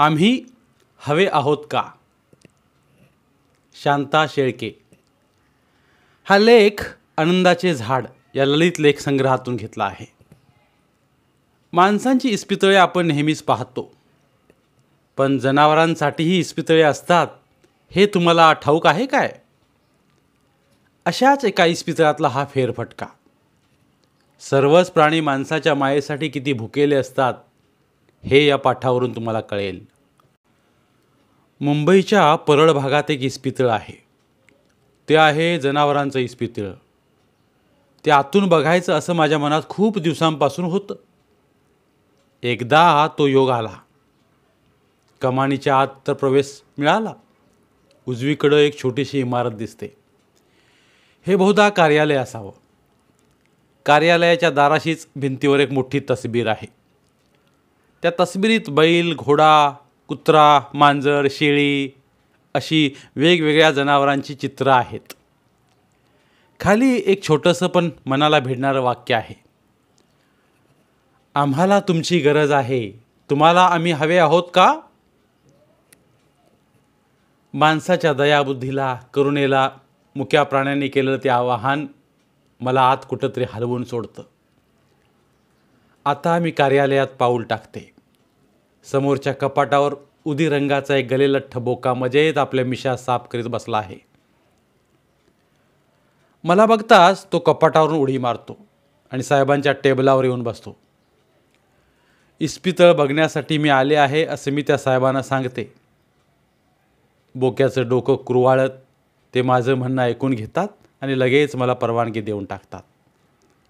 आम्ही हवे आहोत का शांता शेळके हा लेख आनंदाचे झाड या ललित लेख संग्रहातून घेतला आहे माणसांची इस्पितळे आपण नेहमीच पाहतो पण जनावरांसाठीही इस्पितळे असतात हे तुम्हाला ठाऊक आहे काय अशाच एका इस्पितळातला हा फेरफटका सर्वच प्राणी माणसाच्या मायेसाठी किती भुकेले असतात हे या पाठावरून तुम्हाला कळेल मुंबईच्या परळ भागात एक इस्पितळ आहे ते आहे जनावरांचं इस्पितळ ते आतून बघायचं असं माझ्या मनात खूप दिवसांपासून होतं एकदा तो योग आला कमानीच्या आत तर प्रवेश मिळाला उजवीकडं एक छोटीशी इमारत दिसते हे बहुधा कार्यालय असावं कार्यालयाच्या दाराशीच भिंतीवर एक मोठी तस्बीर आहे त्या तस्बिरीत बैल घोडा कुत्रा मांजर शेळी अशी वेगवेगळ्या जनावरांची चित्रं आहेत खाली एक छोटंसं पण मनाला भिडणारं वाक्य आहे आम्हाला तुमची गरज आहे तुम्हाला आम्ही हवे आहोत का माणसाच्या दयाबुद्धीला करुणेला मुक्या प्राण्यांनी केलं ते आवाहन मला आत कुठंतरी हलवून सोडतं आता मी कार्यालयात पाऊल टाकते समोरच्या कपाटावर उदी रंगाचा एक गलेलठ्ठ बोका मजेत आपल्या मिशा साफ करीत बसला आहे मला बघताच तो कपाटावरून उडी मारतो आणि साहेबांच्या टेबलावर येऊन बसतो इस्पितळ बघण्यासाठी मी आले आहे असे मी त्या साहेबांना सांगते बोक्याचं डोकं कुरवाळत ते माझं म्हणणं ऐकून घेतात आणि लगेच मला परवानगी देऊन टाकतात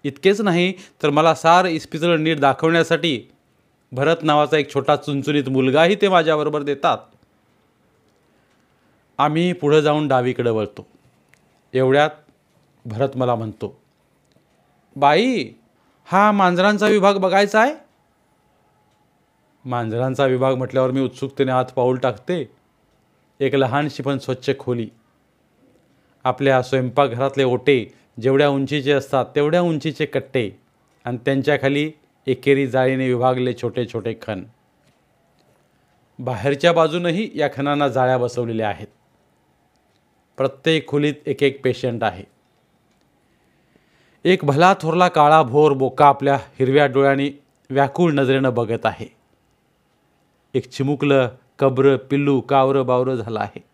इतकेच नाही तर मला सार इस्पितळ नीट दाखवण्यासाठी भरत नावाचा एक छोटा चुनचुनीत मुलगाही ते माझ्याबरोबर देतात आम्ही पुढं जाऊन डावीकडे वळतो एवढ्यात भरत मला म्हणतो बाई हा मांजरांचा विभाग बघायचा आहे मांजरांचा विभाग म्हटल्यावर मी उत्सुकतेने आत पाऊल टाकते एक लहानशी पण स्वच्छ खोली आपल्या स्वयंपाकघरातले ओटे जेवढ्या उंचीचे असतात तेवढ्या उंचीचे कट्टे आणि त्यांच्याखाली एकेरी जाळीने विभागले छोटे छोटे खण बाहेरच्या बाजूनही या खणांना जाळ्या बसवलेल्या आहेत प्रत्येक खोलीत एक एक पेशंट आहे एक भला थोरला काळा भोर बोका आपल्या हिरव्या डोळ्याने व्याकुळ नजरेनं बघत आहे एक चिमुकलं कब्र पिल्लू कावरं बावरं झालं आहे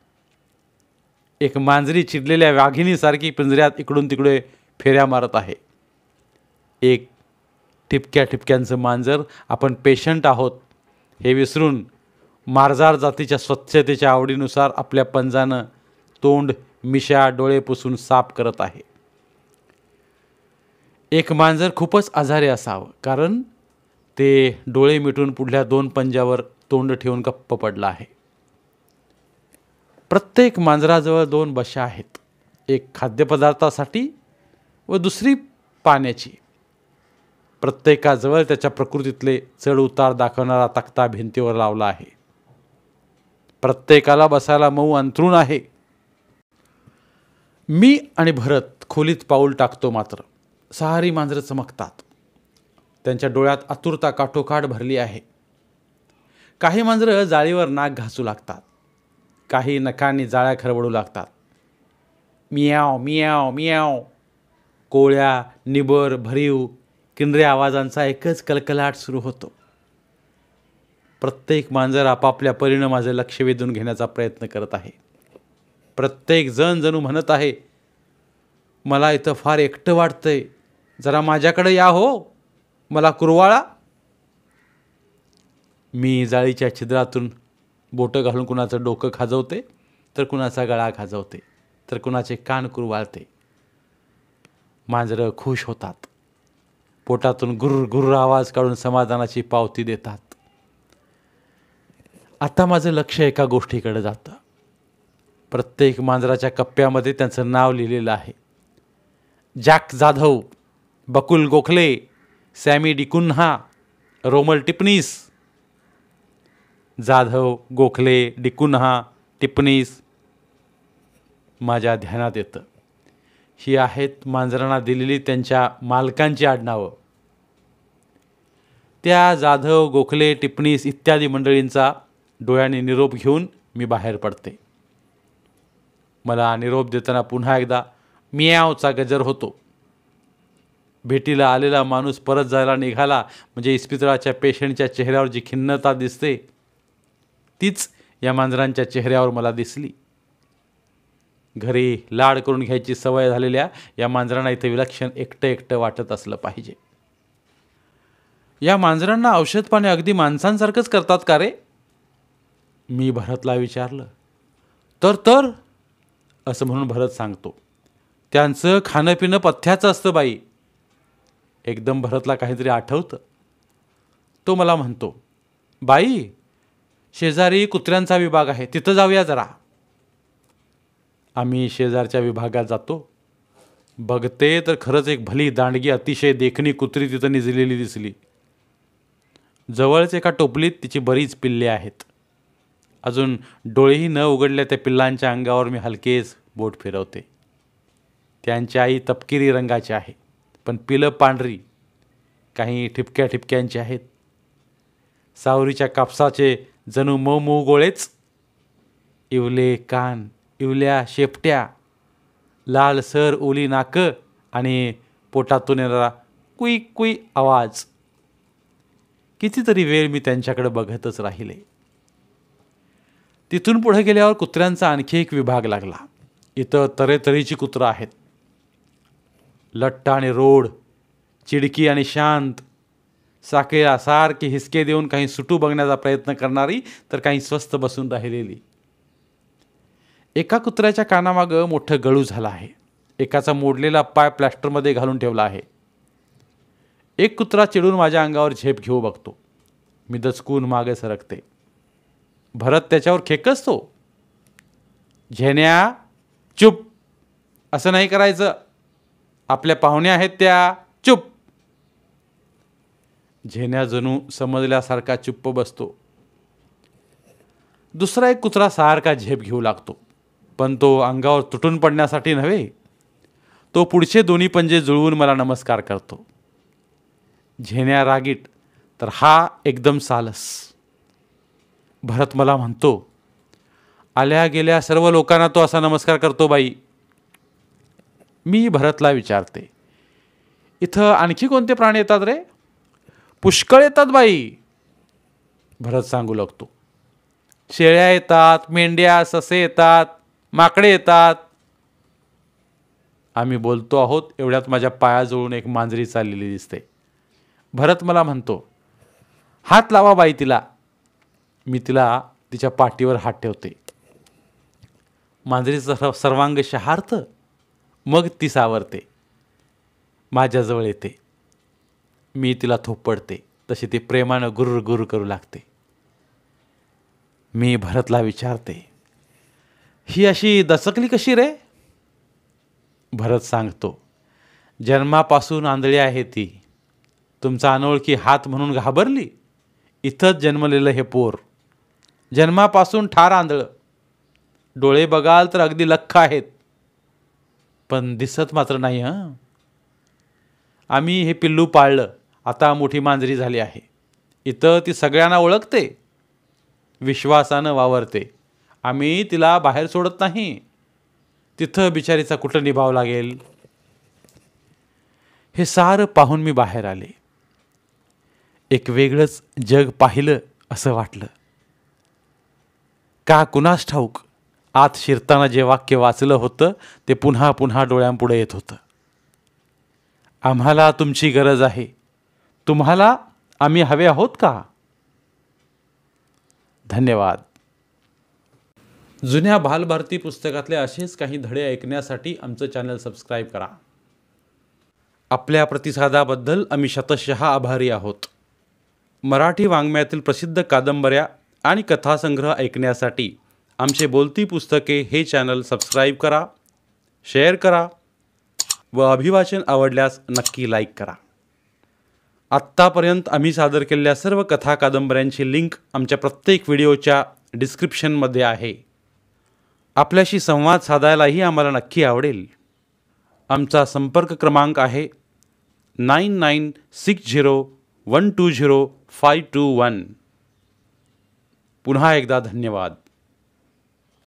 एक मांजरी चिडलेल्या वाघिणीसारखी पिंजऱ्यात इकडून तिकडे फेऱ्या मारत आहे एक ठिपक्या ठिपक्यांचं मांजर आपण पेशंट आहोत हे विसरून मारजार जातीच्या स्वच्छतेच्या आवडीनुसार आपल्या पंजानं तोंड मिशा डोळे पुसून साफ करत आहे एक मांजर खूपच आजारी असावं कारण ते डोळे मिटून पुढल्या दोन पंजावर तोंड ठेवून गप्प पडला आहे प्रत्येक मांजराजवळ दोन बशा आहेत एक खाद्यपदार्थासाठी व दुसरी पाण्याची प्रत्येकाजवळ त्याच्या प्रकृतीतले चढउतार दाखवणारा तक्ता भिंतीवर लावला आहे प्रत्येकाला बसायला मऊ अंतरून आहे मी आणि भरत खोलीत पाऊल टाकतो मात्र सहारी मांजरं चमकतात त्यांच्या डोळ्यात आतुरता काठोकाठ भरली आहे काही मांजरं जाळीवर नाक घासू लागतात काही नखांनी जाळ्या खरवडू लागतात मियाव मियाव मियाव कोळ्या निबर भरीव किंद्रे आवाजांचा एकच कलकलाट सुरू होतो प्रत्येक मांजर आपापल्या परीनं माझं लक्ष वेधून घेण्याचा प्रयत्न करत आहे प्रत्येक जण जणू म्हणत आहे मला इथं फार एकटं वाटतंय जरा माझ्याकडे या हो मला कुरवाळा मी जाळीच्या छिद्रातून बोटं घालून कुणाचं डोकं खाजवते तर कुणाचा गळा खाजवते तर कुणाचे कान कुरवाळते मांजरं खुश होतात पोटातून गुर्र गुर्र आवाज काढून समाधानाची पावती देतात आता माझं लक्ष एका गोष्टीकडे जातं प्रत्येक मांजराच्या कप्प्यामध्ये त्यांचं नाव लिहिलेलं आहे जॅक जाधव बकुल गोखले सॅमी डिकुन्हा रोमल टिपनीस जाधव गोखले डिकुन्हा टिपणीस माझ्या ध्यानात येतं ही आहेत मांजरांना दिलेली त्यांच्या मालकांची आडनावं त्या जाधव गोखले टिपणीस इत्यादी मंडळींचा डोळ्याने निरोप घेऊन मी बाहेर पडते मला निरोप देताना पुन्हा एकदा मियावचा गजर होतो भेटीला आलेला माणूस परत जायला निघाला म्हणजे इस्पितळाच्या पेशंटच्या चेहऱ्यावर जी खिन्नता दिसते तीच या मांजरांच्या चेहऱ्यावर मला दिसली घरी लाड करून घ्यायची सवय झालेल्या या मांजरांना इथे विलक्षण एकटं एकटं वाटत असलं पाहिजे या मांजरांना औषध पाणी अगदी माणसांसारखंच करतात का रे मी भरतला विचारलं तर तर असं म्हणून भरत सांगतो त्यांचं खाणं पिणं पथ्याचं असतं बाई एकदम भरतला काहीतरी आठवतं तो मला म्हणतो बाई शेजारी कुत्र्यांचा विभाग आहे तिथं जाऊया जरा आम्ही शेजारच्या विभागात जातो बघते तर खरंच एक भली दांडगी अतिशय देखणी कुत्री तिथं निजलेली दिसली जवळच एका टोपलीत तिची बरीच पिल्ले आहेत अजून डोळेही न उघडल्या त्या पिल्लांच्या अंगावर मी हलकेच बोट फिरवते त्यांची आई तपकिरी रंगाची आहे पण पिलं पांढरी काही ठिपक्या ठिपक्यांची आहेत सावरीच्या कापसाचे जणू मऊ मऊ गोळेच इवले कान इवल्या शेपट्या लाल सर ओली नाक, आणि पोटातून येणारा कुई कुई आवाज कितीतरी वेळ मी त्यांच्याकडे बघतच राहिले तिथून पुढे गेल्यावर कुत्र्यांचा आणखी एक विभाग लागला इथं तरेतरेची कुत्रं आहेत लट्टा आणि रोड चिडकी आणि शांत साखळीला सारखे हिसके देऊन काही सुटू बघण्याचा प्रयत्न करणारी तर काही स्वस्त बसून राहिलेली एका कुत्र्याच्या कानामागं मोठं गळू झाला आहे एकाचा मोडलेला पाय प्लॅस्टरमध्ये घालून ठेवला आहे एक कुत्रा चिडून माझ्या अंगावर झेप घेऊ बघतो मी दचकून मागे सरकते भरत त्याच्यावर खेकसतो झेण्या चुप असं नाही करायचं आपल्या पाहुण्या आहेत त्या चुप झेण्या जणू समजल्यासारखा चुप्प बसतो दुसरा एक कुत्रा सारखा झेप घेऊ लागतो पण तो अंगावर तुटून पडण्यासाठी नव्हे तो पुढचे दोन्ही पंजे जुळवून मला नमस्कार करतो झेण्या रागीट तर हा एकदम सालस भरत मला म्हणतो आल्या गेल्या सर्व लोकांना तो असा नमस्कार करतो बाई मी भरतला विचारते इथं आणखी कोणते प्राणी येतात रे पुष्कळ येतात बाई भरत सांगू लागतो शेळ्या येतात मेंढ्या ससे येतात माकडे येतात आम्ही बोलतो आहोत एवढ्यात माझ्या पायाजवळून एक मांजरी चाललेली दिसते भरत मला म्हणतो हात लावा बाई तिला मी तिला तिच्या पाठीवर हात ठेवते मांजरीचं सर्वांग शहार्थ मग ती सावरते माझ्याजवळ येते मी तिला थोपडते तशी ती प्रेमानं गुरुर गुरु करू लागते मी भरतला विचारते ही अशी दचकली कशी रे भरत सांगतो जन्मापासून आंधळी आहे ती तुमचा अनोळखी हात म्हणून घाबरली इथंच जन्मलेलं हे पोर जन्मापासून ठार आंधळं डोळे बघाल तर अगदी लख्ख आहेत पण दिसत मात्र नाही हं आम्ही हे पिल्लू पाळलं आता मोठी मांजरी झाली आहे इथं ती सगळ्यांना ओळखते विश्वासानं वावरते आम्ही तिला बाहेर सोडत नाही तिथं बिचारीचा कुठं निभाव लागेल हे सारं पाहून मी बाहेर आले एक वेगळंच जग पाहिलं असं वाटलं का कुणास ठाऊक आत शिरताना जे वाक्य वाचलं होतं ते पुन्हा पुन्हा डोळ्यांपुढे येत होतं आम्हाला तुमची गरज आहे तुम्हाला आम्ही हवे आहोत का धन्यवाद जुन्या बालभारती पुस्तकातले असेच काही धडे ऐकण्यासाठी आमचं चॅनल सबस्क्राईब करा आपल्या प्रतिसादाबद्दल आम्ही शतशः आभारी आहोत मराठी वाङ्मयातील प्रसिद्ध कादंबऱ्या आणि कथासंग्रह ऐकण्यासाठी आमचे बोलती पुस्तके हे चॅनल सबस्क्राईब करा शेअर करा व अभिवाचन आवडल्यास नक्की लाईक करा आत्तापर्यंत आम्ही सादर केलेल्या सर्व कथा कादंबऱ्यांची लिंक आमच्या प्रत्येक व्हिडिओच्या डिस्क्रिप्शनमध्ये आहे आपल्याशी संवाद साधायलाही आम्हाला नक्की आवडेल आमचा संपर्क क्रमांक आहे nine nine six zero one two zero five two one पुन्हा एकदा धन्यवाद